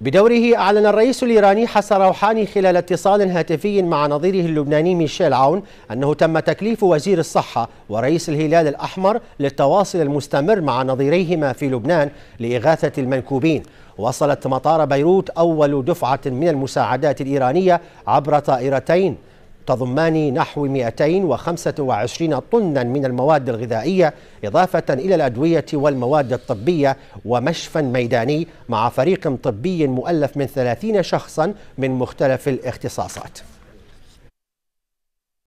بدوره أعلن الرئيس الإيراني حسن روحاني خلال اتصال هاتفي مع نظيره اللبناني ميشيل عون أنه تم تكليف وزير الصحة ورئيس الهلال الأحمر للتواصل المستمر مع نظيريهما في لبنان لإغاثة المنكوبين وصلت مطار بيروت أول دفعة من المساعدات الإيرانية عبر طائرتين تضمان نحو 225 طنا من المواد الغذائية إضافة إلى الأدوية والمواد الطبية ومشفى ميداني مع فريق طبي مؤلف من 30 شخصا من مختلف الاختصاصات